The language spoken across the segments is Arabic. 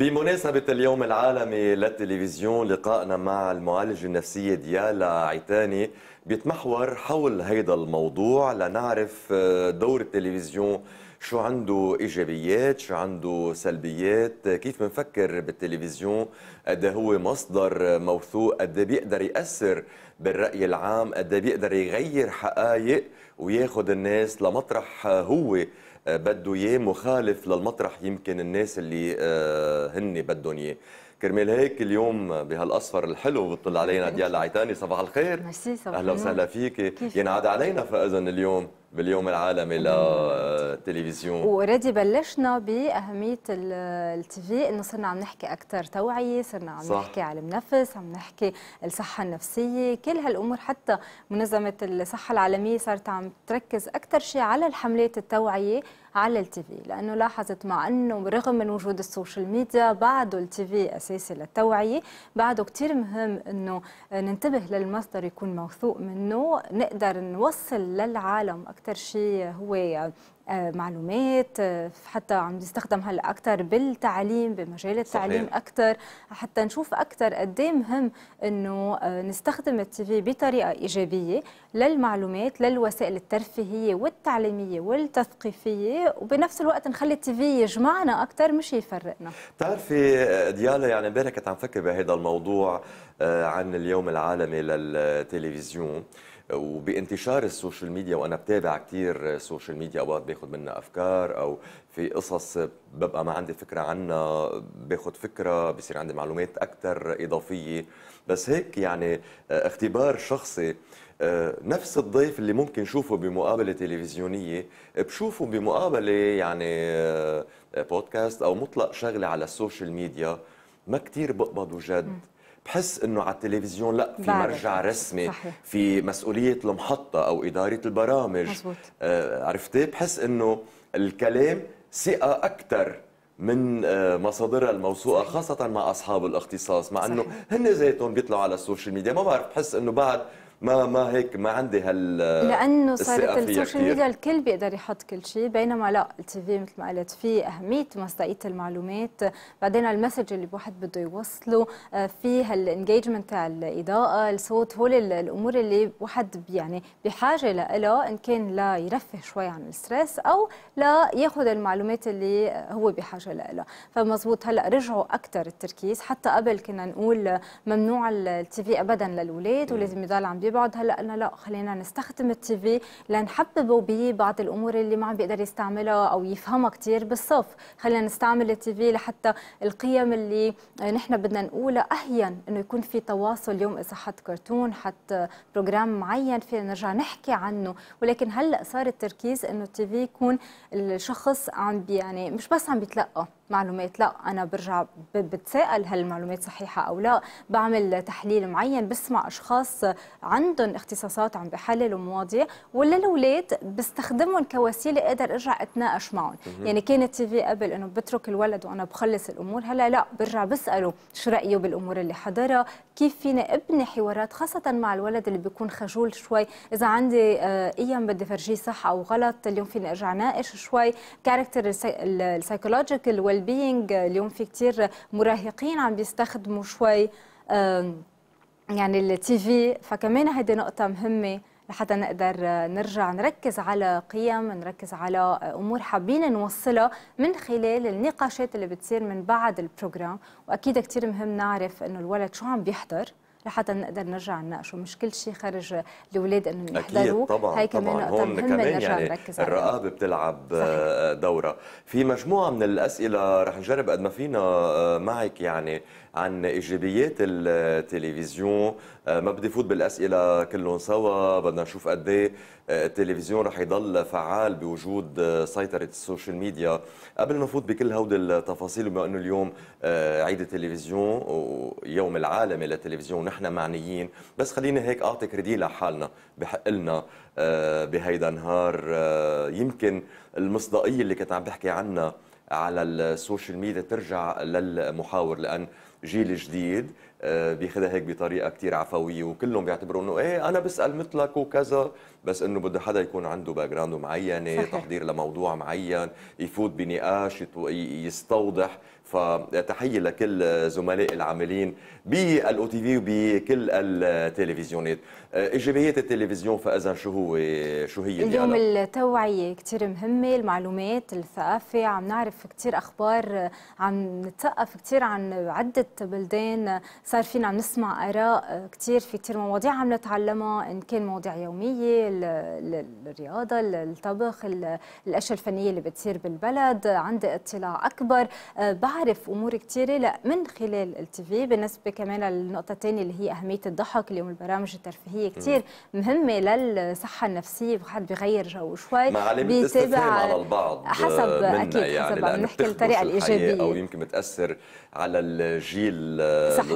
بمناسبة اليوم العالمي للتلفزيون لقائنا مع المعالجة النفسية ديالا عيتاني بيتمحور حول هيدا الموضوع لنعرف آه، دور التلفزيون شو عنده إيجابيات شو عنده سلبيات آه، كيف بنفكر بالتلفزيون قد إيه هو مصدر موثوق قد إيه بيقدر يأثر بالرأي العام قد إيه بيقدر يغير حقائق وياخد الناس لمطرح آه، هو بده اياه مخالف للمطرح يمكن الناس اللي آه، هن بدهم اياه كرمال هيك اليوم بهالاصفر الحلو بتطل علينا ديالا عيتاني صباح الخير ميرسي صباح اهلا وسهلا فيك ينعاد علينا فاذا اليوم باليوم العالمي للتلفزيون اوريدي بلشنا باهميه التي في انه صرنا عم نحكي اكثر توعيه صرنا عم صح. نحكي علم نفس عم نحكي الصحه النفسيه كل هالامور حتى منظمه الصحه العالميه صارت عم تركز اكثر شيء على الحملات التوعيه على التيفي لانه لاحظت مع انه رغم من وجود السوشيال ميديا بعده التيفي اساسي للتوعيه بعده كثير مهم انه ننتبه للمصدر يكون موثوق منه نقدر نوصل للعالم اكثر شيء هو معلومات حتى عم يستخدم هلا اكثر بالتعليم بمجال التعليم اكثر حتى نشوف اكثر قد إيه مهم انه آه، نستخدم التي في بطريقه ايجابيه للمعلومات للوسائل الترفيهيه والتعليميه والتثقيفيه وبنفس الوقت نخلي التي في يجمعنا اكثر مش يفرقنا بتعرفي آه، ديالا يعني امبارح كنت عم فكر بهذا الموضوع آه، عن اليوم العالمي للتلفزيون وبانتشار السوشيال ميديا وانا بتابع كثير السوشيال ميديا اوقات باخذ منها افكار او في قصص ببقى ما عندي فكره عنها باخذ فكره بصير عندي معلومات اكثر اضافيه بس هيك يعني آه، اختبار شخصي آه، نفس الضيف اللي ممكن شوفه بمقابله تلفزيونيه بشوفه بمقابله يعني آه، بودكاست او مطلق شغله على السوشيال ميديا ما كثير بقبض وجد بحس انه على التلفزيون لا في مرجع رسمي صحيح. في مسؤوليه المحطه او اداره البرامج آه عرفتي بحس انه الكلام ثقه اكثر من آه، مصادرها الموثوقه خاصه مع اصحاب الاختصاص مع انه هن ذاتهم بيطلعوا على السوشيال ميديا ما بعرف بحس انه بعد ما ما هيك ما عندي هال لانه صارت السوشيال ميديا الكل بيقدر يحط كل شيء بينما لا التي في مثل ما قلت في اهميه مصداقيه المعلومات بعدين المسج اللي الواحد بده يوصله آه، في هالانجيجمنت تاع الاضاءه الصوت هول الامور اللي الواحد يعني بحاجه لها ان كان لا يرفه شوي عن الستريس او لا ياخذ المعلومات اللي هو بحاجه لها فمزبوط هلا رجعوا اكثر التركيز حتى قبل كنا نقول ممنوع التي في ابدا للاولاد ولازم يضل عم ببعد هلا قلنا لا خلينا نستخدم التي في لنحببه ببعض الامور اللي ما عم بيقدر يستعملها او يفهمها كثير بالصف، خلينا نستعمل التي في لحتى القيم اللي نحن بدنا نقولها اهين انه يكون في تواصل اليوم اذا حط كرتون حط بروجرام معين فينا نرجع نحكي عنه، ولكن هلا صار التركيز انه التي في يكون الشخص عم يعني مش بس عم بيتلقى معلومات لا أنا برجع بتساءل هل المعلومات صحيحة أو لا بعمل تحليل معين بسمع أشخاص عندهم اختصاصات عم بحللوا مواضيع ولا الأولاد بستخدمهم كوسيلة أقدر أرجع أتناقش معهم يعني كان التي في قبل أنه بترك الولد وأنا بخلص الأمور هلا لا برجع بسأله شو رأيه بالأمور اللي حضرها كيف فيني أبني حوارات خاصة مع الولد اللي بيكون خجول شوي إذا عندي آه، أيام بدي فرجيه صح أو غلط اليوم فيني أرجع ناقش شوي كاركتر السايكولوجيكال البينج اليوم في كتير مراهقين عم بيستخدموا شوي يعني التي في فكمان هيدي نقطة مهمة لحتى نقدر نرجع نركز على قيم نركز على أمور حابين نوصلها من خلال النقاشات اللي بتصير من بعد البروجرام وأكيد كتير مهم نعرف أنه الولد شو عم بيحضر لحتى نقدر نرجع نناقشه مش كل شيء خارج الاولاد انه يحضروه طبعا هي كمان طبعا هون كمان يعني نركز الرقابه بتلعب صحيح. دوره في مجموعه من الاسئله رح نجرب قد ما فينا آه، معك يعني عن ايجابيات التلفزيون آه، ما بدي فوت بالاسئله كلهم سوا بدنا نشوف قد ايه آه، التلفزيون رح يضل فعال بوجود سيطره السوشيال ميديا قبل ما نفوت بكل هودي التفاصيل بما انه اليوم عيد التلفزيون ويوم العالمي للتلفزيون نحن معنيين بس خليني هيك اعطي كريدي لحالنا بحق لنا آه، بهيدا النهار آه، يمكن المصداقيه اللي كنت عم بحكي عنها على السوشيال ميديا ترجع للمحاور لان جيل جديد آه، بياخذها هيك بطريقه كثير عفويه وكلهم بيعتبروا انه ايه انا بسال مثلك وكذا بس انه بده حدا يكون عنده باك جراوند معينه صحيح. تحضير لموضوع معين يفوت بنقاش يستوضح فتحيه لكل زملاء العاملين بالاو تي في وبكل التلفزيونات آه، ايجابيات التلفزيون فاذا شو هو شو هي اليوم التوعيه كثير مهمه المعلومات الثقافه عم نعرف كثير اخبار عم نتثقف كثير عن عده بلدان صار فينا عم نسمع اراء آه، كثير في كثير مواضيع عم نتعلمها ان كان مواضيع يوميه الرياضه الطبخ الاشياء الفنيه اللي بتصير بالبلد عندي اطلاع اكبر آه، بعرف امور كثيره لا من خلال التيفي بالنسبه كمان للنقطه الثانيه اللي هي اهميه الضحك اليوم البرامج الترفيهيه كثير مهمه للصحه النفسيه وحد بغير جو شوي بيتابع على البعض آه، حسب اكيد يعني حسب عم نحكي الطريقه الايجابيه او يمكن بتاثر على الجيل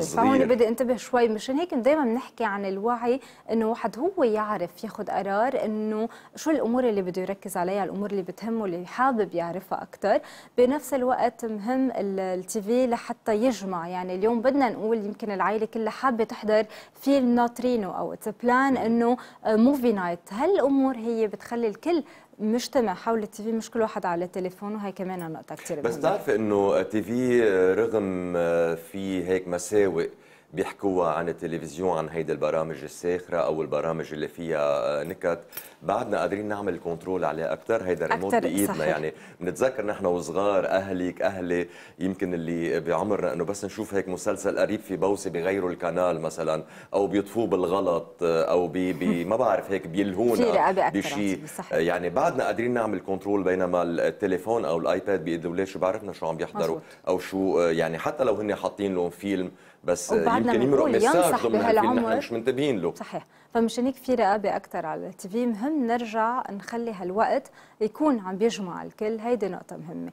صحيح هون بدي انتبه شوي مشان هيك دائما بنحكي عن الوعي انه واحد هو يعرف ياخذ قرار انه شو الامور اللي بده يركز عليها الامور اللي بتهمه اللي حابب يعرفها اكثر بنفس الوقت مهم التي في لحتى يجمع يعني اليوم بدنا نقول يمكن العائله كلها حابه تحضر فيلم ناطرينه او اتس بلان انه موفي نايت هالامور هي بتخلي الكل مجتمع حول التي في مش كل واحد على التليفون وهي كمان نقطه كثير بس بتعرفي انه التي في رغم آه، في هيك مساوئ بيحكوها عن التلفزيون عن هيدي البرامج الساخره او البرامج اللي فيها آه، نكت بعدنا قادرين نعمل كنترول عليها اكثر هيدا ريموت بايدنا صحيح. يعني بنتذكر نحن وصغار اهلك اهلي يمكن اللي بعمرنا انه بس نشوف هيك مسلسل قريب في بوسه بغيروا القناه مثلا او بيطفوه بالغلط آه، او بي, بي ما بعرف هيك بيلهونا بشيء آه، يعني بعدنا قادرين نعمل كنترول بينما التليفون او الايباد بايد الاولاد شو بعرفنا شو عم بيحضروا او شو يعني حتى لو هن حاطين لهم فيلم بس بدنا نقول ينصح بهالعمر مش منتبهين له صحيح فمش هيك في رقابه اكثر على التي في مهم نرجع نخلي هالوقت يكون عم بيجمع الكل هيدي نقطه مهمه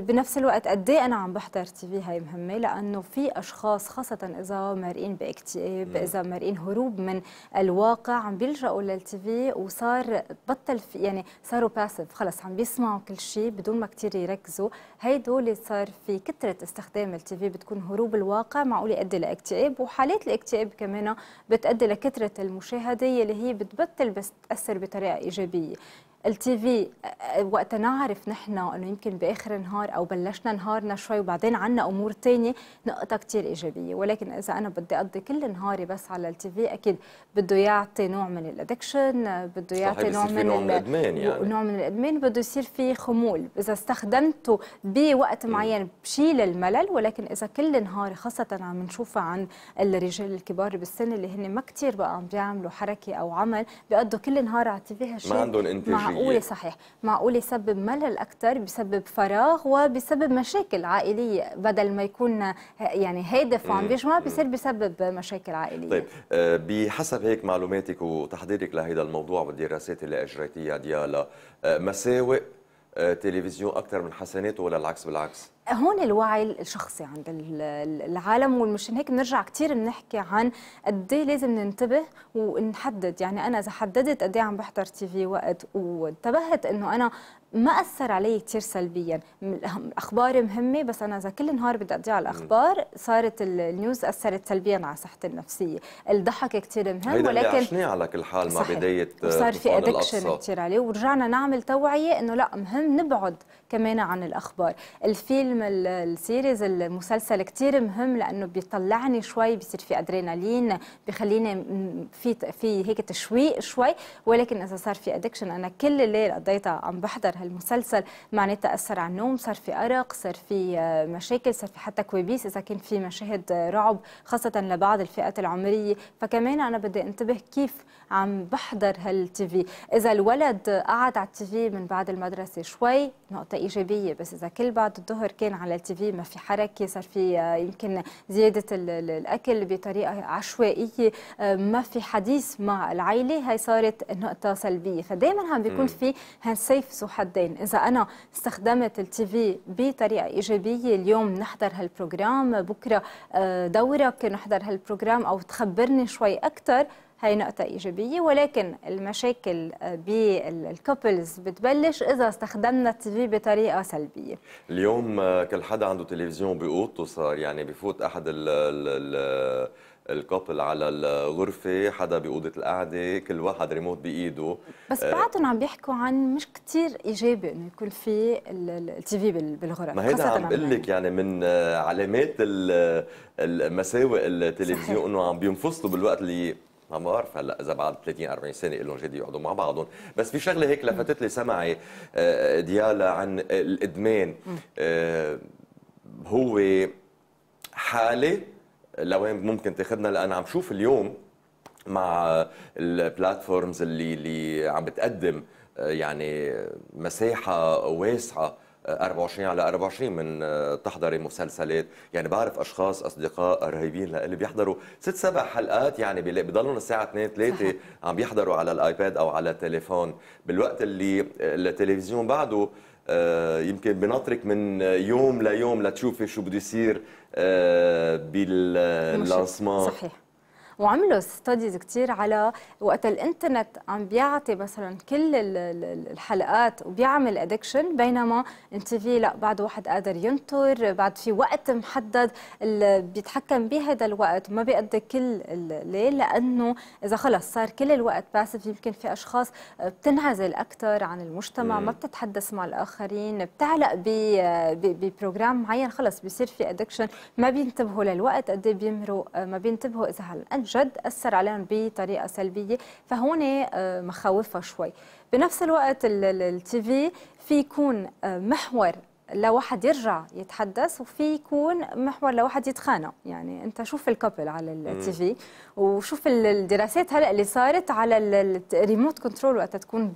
بنفس الوقت قد إيه انا عم بحضر تي في هي مهمه لانه في اشخاص خاصه اذا مارقين باكتئاب اذا مارقين هروب من الواقع عم بيلجأوا للتي في وصار بطل في يعني صاروا باسف خلص عم بيسمعوا كل شيء بدون ما كثير يركزوا هيدول صار في كثره استخدام التي في بتكون هروب الواقع معقول يؤدي لاكتئاب الاكتئاب وحالات الاكتئاب كمان بتأدي لكثرة المشاهدة اللي هي بتبطل بس تأثر بطريقة إيجابية التي في آه، آه، وقت نعرف نحن انه يمكن باخر النهار او بلشنا نهارنا شوي وبعدين عنا امور ثانيه نقطه كثير ايجابيه ولكن اذا انا بدي اقضي كل نهاري بس على التي في اكيد بده يعطي نوع من الادكشن بده يعطي نوع من, نوع من الادمان يعني نوع من الادمان بده يصير في خمول اذا استخدمته بوقت معين بشيل الملل ولكن اذا كل نهار خاصه عم نشوفها عن الرجال الكبار بالسن اللي هن ما كثير بقى عم بيعملوا حركه او عمل بيقضوا كل نهار على التي في هالشيء ما عندهم انتاجيه معقولة صحيح معقولة يسبب ملل أكثر بسبب فراغ وبسبب مشاكل عائلية بدل ما يكون يعني هادف وعم بيجمع بيصير بسبب مشاكل عائلية طيب آه، بحسب هيك معلوماتك وتحضيرك لهذا الموضوع والدراسات اللي أجريتيها ديالا آه، مساوئ آه، تلفزيون أكثر من حسناته ولا العكس بالعكس؟ هون الوعي الشخصي عند العالم ومشان هيك بنرجع كثير بنحكي عن قد ايه لازم ننتبه ونحدد يعني انا اذا حددت قد ايه عم بحضر تي في وقت وانتبهت انه انا ما اثر علي كثير سلبيا الاخبار مهمه بس انا اذا كل نهار بدي اضيع على الاخبار صارت النيوز اثرت سلبيا على صحتي النفسيه الضحك كثير مهم ولكن على كل حال مع بدايه صار في ادكشن كثير عليه ورجعنا نعمل توعيه انه لا مهم نبعد كمان عن الاخبار الفيلم السيريز المسلسل كثير مهم لانه بيطلعني شوي بصير في ادرينالين بخليني في في هيك تشويق شوي ولكن اذا صار في ادكشن انا كل الليل قضيتها عم بحضر هالمسلسل معناتها تاثر على النوم صار في ارق صار في آه، مشاكل صار في حتى كويبيس اذا كان في مشاهد آه، رعب خاصه لبعض الفئات العمريه فكمان انا بدي انتبه كيف عم بحضر هالتيفي اذا الولد قعد على التيفي من بعد المدرسه شوي نقطه ايجابيه بس اذا كل بعد الظهر كان على التيفي ما في حركه صار في آه، يمكن زياده الاكل بطريقه عشوائيه آه، ما في حديث مع العائله هي صارت نقطه سلبيه فدائما عم بيكون في هالسيف ذو حدين اذا انا استخدمت التيفي بطريقه ايجابيه اليوم نحضر هالبروجرام بكره آه، دورك نحضر هالبروجرام او تخبرني شوي اكثر هاي نقطة إيجابية ولكن المشاكل بالكوبلز بتبلش إذا استخدمنا التي بطريقة سلبية اليوم آه، كل حدا عنده تلفزيون بأوضته صار يعني بفوت أحد ال ال الكوبل على الغرفة حدا بأوضة القعدة كل واحد ريموت بإيده بس آه. عم بيحكوا عن مش كتير إيجابي إنه يكون في التي في ما هيدا عم بقول لك يعني من آه، علامات المساوئ التلفزيون إنه عم بينفصلوا بالوقت اللي ما بعرف هلا اذا بعد 30 40 سنه لهم جدي يقعدوا مع بعضهم بس في شغله هيك لفتت لي سمعي آه، ديالا عن الادمان آه، هو حاله لوين ممكن تاخذنا لان عم شوف اليوم مع البلاتفورمز اللي اللي عم بتقدم آه، يعني مساحه واسعه 24 على 24 من آه، تحضري مسلسلات يعني بعرف اشخاص اصدقاء رهيبين لإلي بيحضروا ست سبع حلقات يعني بضلهم الساعه 2 3 عم بيحضروا على الايباد او على التليفون بالوقت اللي آه، التلفزيون بعده آه، يمكن بناطرك من يوم ليوم لتشوفي شو بده يصير باللانسمان صحيح وعملوا ستاديز كثير على وقت الانترنت عم بيعطي مثلا كل الحلقات وبيعمل ادكشن بينما انت في لا بعد واحد قادر ينطر بعد في وقت محدد بيتحكم بهذا الوقت وما بيقضي كل الليل لانه اذا خلص صار كل الوقت باسف يمكن في اشخاص بتنعزل اكثر عن المجتمع ما بتتحدث مع الاخرين بتعلق ببروجرام معين خلص بيصير في ادكشن ما بينتبهوا للوقت قد إيه بيمروا ما بينتبهوا اذا هل جد أثر عليهم بطريقة سلبية فهون آه، مخاوفها شوي بنفس الوقت التي في في يكون آه، محور لواحد يرجع يتحدث وفي يكون محور لواحد يتخانق يعني انت شوف الكابل على التي في وشوف الدراسات هلا اللي صارت على الريموت كنترول وقت تكون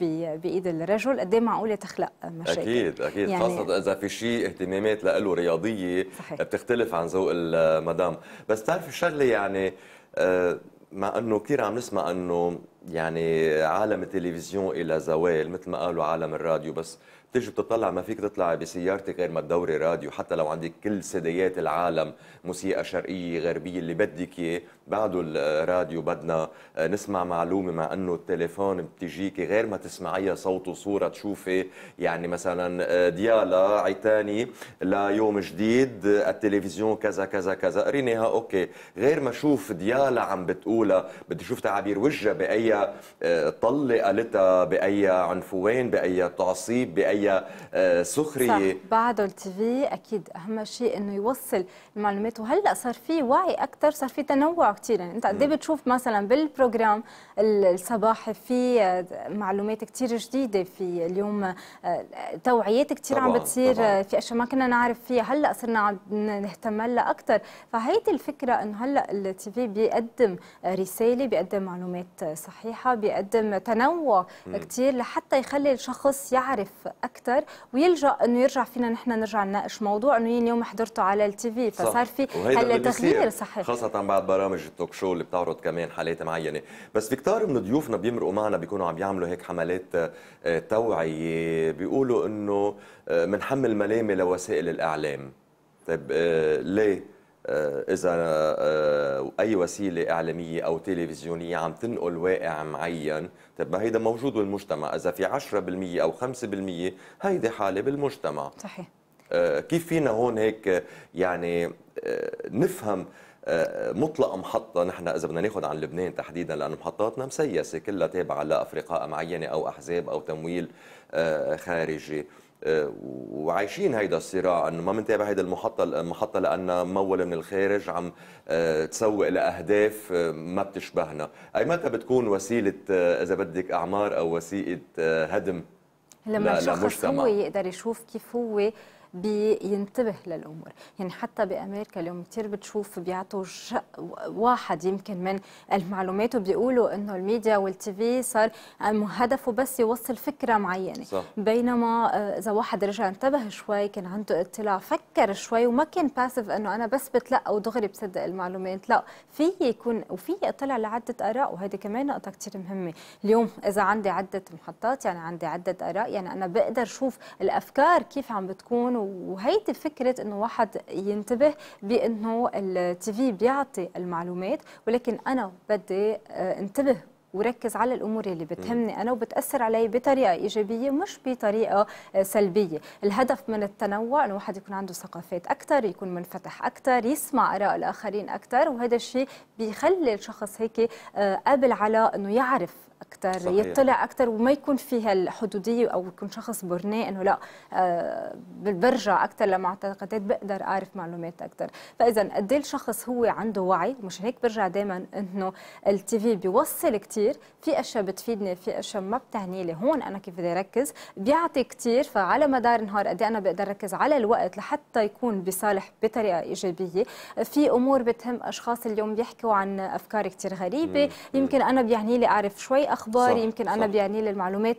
بايد الرجل قد ايه معقوله تخلق مشاكل اكيد اكيد يعني خاصه اذا في شيء اهتمامات له رياضيه صحيح. بتختلف عن ذوق المدام بس تعرف الشغله يعني آه، مع انه كثير عم نسمع انه يعني عالم التلفزيون الى زوال مثل ما قالوا عالم الراديو بس بتيجي بتطلع ما فيك تطلع بسيارتك غير ما تدوري راديو حتى لو عندك كل سديات العالم موسيقى شرقيه غربيه اللي بدك اياه بعده الراديو بدنا آه، نسمع معلومه مع انه التليفون بتجيك غير ما تسمعيها صوت وصوره تشوفي يعني مثلا آه، ديالا عيتاني ليوم جديد التلفزيون كذا كذا كذا قريناها اوكي غير ما شوف ديالا عم بتقولها بدي اشوف تعابير وجهها باي آه، طله قالتها باي عنفوان باي تعصيب باي هي آه، سخريه صح. بعده التي اكيد اهم شيء انه يوصل المعلومات وهلا صار في وعي اكثر صار في تنوع كثير يعني انت قد إيه بتشوف مثلا بالبروجرام الصباحي في آه، معلومات كثير جديده في اليوم آه، توعيات كثير عم بتصير طبعاً. في اشياء ما كنا نعرف فيها هلا صرنا عم نهتم لها اكثر فهيدي الفكره انه هلا التي في بيقدم رساله بيقدم معلومات صحيحه بيقدم تنوع كثير لحتى يخلي الشخص يعرف اكثر اكثر ويلجا انه يرجع فينا نحن نرجع نناقش موضوع انه اليوم حضرته على التي في فصار في هلا تغيير صحيح خاصه بعد برامج التوك شو اللي بتعرض كمان حالات معينه بس في كثار من ضيوفنا بيمرقوا معنا بيكونوا عم يعملوا هيك حملات آه، توعيه بيقولوا انه بنحمل آه، ملامه لوسائل الاعلام طيب آه، ليه آه، اذا آه، اي وسيله اعلاميه او تلفزيونيه عم تنقل واقع معين طب ما هيدا موجود بالمجتمع اذا في 10% او 5% هيدي حاله بالمجتمع صحيح آه، كيف فينا هون هيك يعني نفهم مطلق محطة نحن إذا بدنا ناخذ عن لبنان تحديدا لأنه محطاتنا مسيسة كلها تابعة لأفرقاء معينة أو أحزاب أو تمويل خارجي آه، وعايشين هيدا الصراع انه ما بنتابع هيدا المحطه المحطه لانها مموله من الخارج عم آه، تسوق لاهداف آه، ما بتشبهنا، اي متى بتكون وسيله اذا بدك اعمار او وسيله هدم لما الشخص هو يقدر يشوف كيف هو بينتبه للامور يعني حتى بامريكا اليوم كثير بتشوف بيعطوا واحد يمكن من المعلومات وبيقولوا انه الميديا والتي في صار هدفه بس يوصل فكره معينه صح. بينما آه، اذا واحد رجع انتبه شوي كان عنده اطلاع فكر شوي وما كان باسف انه انا بس بتلقى ودغري بصدق المعلومات لا في يكون وفي اطلع لعده اراء وهيدي كمان نقطه كثير مهمه اليوم اذا عندي عده محطات يعني عندي عده اراء يعني انا بقدر اشوف الافكار كيف عم بتكون وهيدي فكره انه واحد ينتبه بانه التي في بيعطي المعلومات ولكن انا بدي آه، انتبه وركز على الامور اللي بتهمني انا وبتاثر علي بطريقه ايجابيه مش بطريقه آه، سلبيه، الهدف من التنوع انه الواحد يكون عنده ثقافات اكثر، يكون منفتح اكثر، يسمع اراء الاخرين اكثر وهذا الشيء بيخلي الشخص هيك آه، قابل على انه يعرف اكثر صحيح. يطلع اكثر وما يكون فيها الحدوديه او يكون شخص برني انه لا آه برجع اكثر لمعتقدات بقدر اعرف معلومات اكثر فاذا قد إيه الشخص هو عنده وعي مش هيك برجع دائما انه التي في بيوصل كثير في اشياء بتفيدني في اشياء ما بتعني لي هون انا كيف بدي اركز بيعطي كثير فعلى مدار النهار قد إيه انا بقدر ركز على الوقت لحتى يكون بصالح بطريقه ايجابيه في امور بتهم اشخاص اليوم بيحكوا عن افكار كثير غريبه يمكن انا بيعني لي اعرف شوي الاخبار صح. يمكن انا صح. بيعني لي المعلومات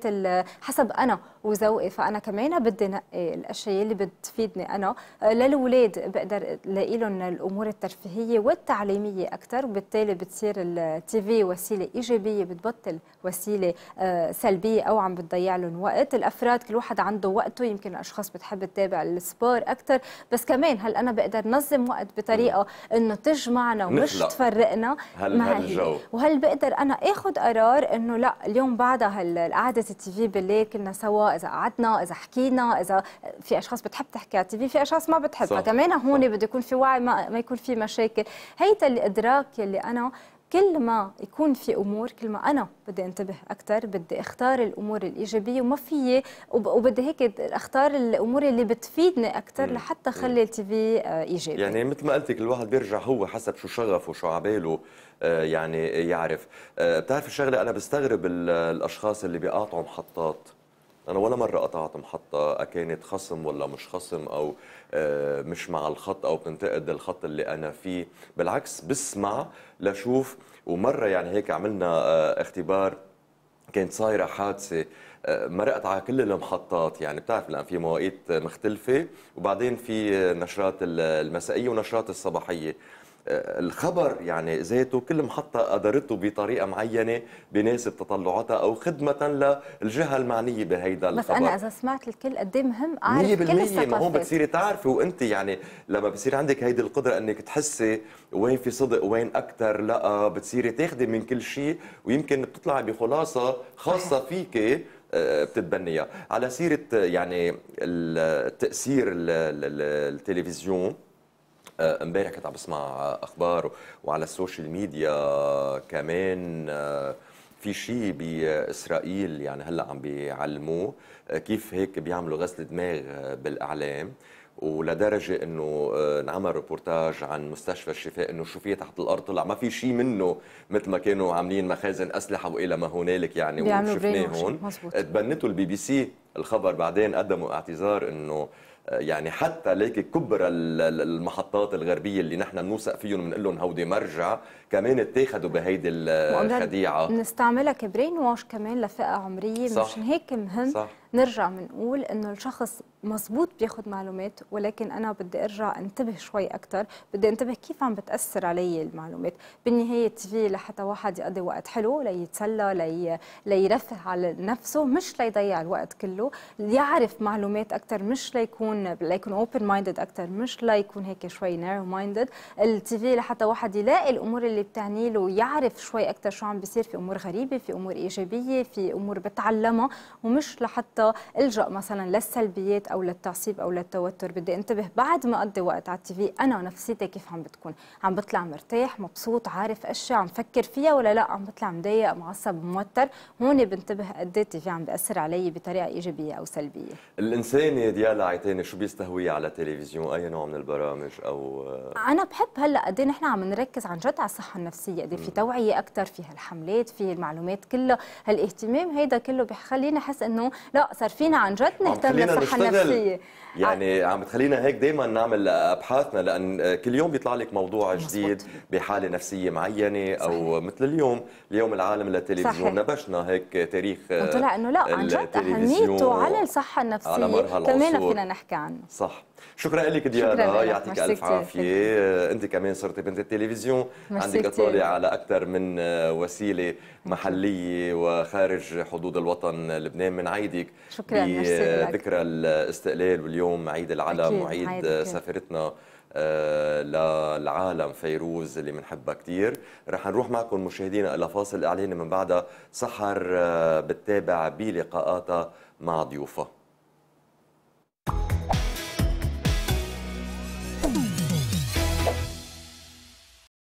حسب انا وذوقي فانا كمان بدي نقي إيه، الاشياء اللي بتفيدني انا آه، للاولاد بقدر لاقي لهم الامور الترفيهيه والتعليميه اكثر وبالتالي بتصير التي في وسيله ايجابيه بتبطل وسيله آه، سلبيه او عم بتضيع لهم وقت الافراد كل واحد عنده وقته يمكن اشخاص بتحب تتابع السبور اكثر بس كمان هل انا بقدر نظم وقت بطريقه انه تجمعنا ومش تفرقنا هل مع هالجو وهل بقدر انا اخذ قرار انه لا اليوم بعدها قعده التي في بالليل كلنا سوا اذا قعدنا اذا حكينا اذا في اشخاص بتحب تحكي على التيفي في اشخاص ما بتحب فكمان هون بده يكون في وعي ما, ما يكون في مشاكل هيدا الادراك اللي انا كل ما يكون في امور كل ما انا بدي انتبه اكثر بدي اختار الامور الايجابيه وما في وبدي هيك اختار الامور اللي بتفيدني اكثر لحتى اخلي التي في ايجابي يعني مثل ما قلت لك الواحد بيرجع هو حسب شو شغفه وشو عباله آه، يعني يعرف آه، بتعرف الشغله انا بستغرب الاشخاص اللي بيقاطعوا محطات انا ولا مره قطعت محطه كانت خصم ولا مش خصم او آه، مش مع الخط او بتنتقد الخط اللي انا فيه بالعكس بسمع لشوف ومره يعني هيك عملنا آه، اختبار كانت صايره حادثه آه، مرقت على كل المحطات يعني بتعرف الان في مواقيت مختلفه وبعدين في نشرات المسائيه ونشرات الصباحيه الخبر يعني ذاته كل محطة قدرته بطريقة معينة بناسب تطلعاتها أو خدمة للجهة المعنية بهيدا الخبر بس أنا إذا سمعت الكل قد إيه مهم أعرف كل الثقافات ما هون بتصيري تعرفي وأنت يعني لما بصير عندك هيدي القدرة أنك تحسي وين في صدق وين أكثر لا بتصيري تاخدي من كل شيء ويمكن بتطلعي بخلاصة خاصة فيك آه، بتتبنيها على سيرة يعني التأثير التلفزيون آه، امبارح كنت عم بسمع اخبار وعلى السوشيال ميديا كمان آه، في شيء باسرائيل يعني هلا عم بيعلموه آه، كيف هيك بيعملوا غسل دماغ بالاعلام ولدرجه انه انعمل ريبورتاج عن مستشفى الشفاء انه شو فيه تحت الارض طلع ما في شيء منه مثل ما كانوا عاملين مخازن اسلحه والى ما هنالك يعني وشفناه هون تبنته البي بي سي الخبر بعدين قدموا اعتذار انه يعني حتى ليك كبرى المحطات الغربيه اللي نحن بنوثق فيهم بنقول لهم هودي مرجع كمان اتاخذوا بهيدي الخديعه بنستعملها كبرين واش كمان لفئه عمريه مشان هيك مهم صح. نرجع بنقول انه الشخص مزبوط بياخذ معلومات ولكن انا بدي ارجع انتبه شوي اكثر بدي انتبه كيف عم بتاثر علي المعلومات بالنهايه تي لحتى واحد يقضي وقت حلو ليتسلى لي... ليرفه على نفسه مش ليضيع الوقت كله ليعرف معلومات اكثر مش ليكون ليكون اوبن مايندد اكثر مش ليكون هيك شوي نيرو مايندد التي في لحتى واحد يلاقي الامور اللي بتعني له ويعرف شوي اكثر شو عم بيصير في امور غريبه في امور ايجابيه في امور بتعلمها ومش لحتى الجا مثلا للسلبيات او للتعصيب او للتوتر بدي انتبه بعد ما اقضي وقت على التي في انا نفسيتي كيف عم بتكون عم بطلع مرتاح مبسوط عارف اشياء عم فكر فيها ولا لا عم بطلع مضايق معصب موتر هون بنتبه قد ايه التي عم بأثر علي بطريقه ايجابيه او سلبيه الانسانه ديالا عيتاني شو بيستهويها على التلفزيون اي نوع من البرامج او انا بحب هلا قد ايه نحن عم نركز عن جد على الصحه النفسيه قد إيه في توعيه اكثر في هالحملات في المعلومات كلها هالاهتمام هيدا كله بخليني احس انه لا صارفين عن جد نهتم بالصحه النفسيه يعني عم بتخلينا هيك دائما نعمل ابحاثنا لان كل يوم بيطلع لك موضوع مصبت. جديد بحاله نفسيه معينه صحيح. او مثل اليوم اليوم العالم للتلفزيون نبشنا هيك تاريخ طلع انه لا عن جد اهميته على الصحه النفسيه كمان فينا نحكي عنه صح شكرا لك ديانا يعطيك الف عافيه انت كمان صرتي بنت التلفزيون عندك اطلاله على اكثر من وسيله محليه وخارج حدود الوطن من عيدك شكرا ذكرى الاستقلال واليوم عيد العلم وعيد سفرتنا آه، للعالم فيروز اللي بنحبها كثير رح نروح معكم مشاهدينا الى فاصل إعلان من بعدها سحر آه، بتتابع بلقاءاتها مع ضيوفها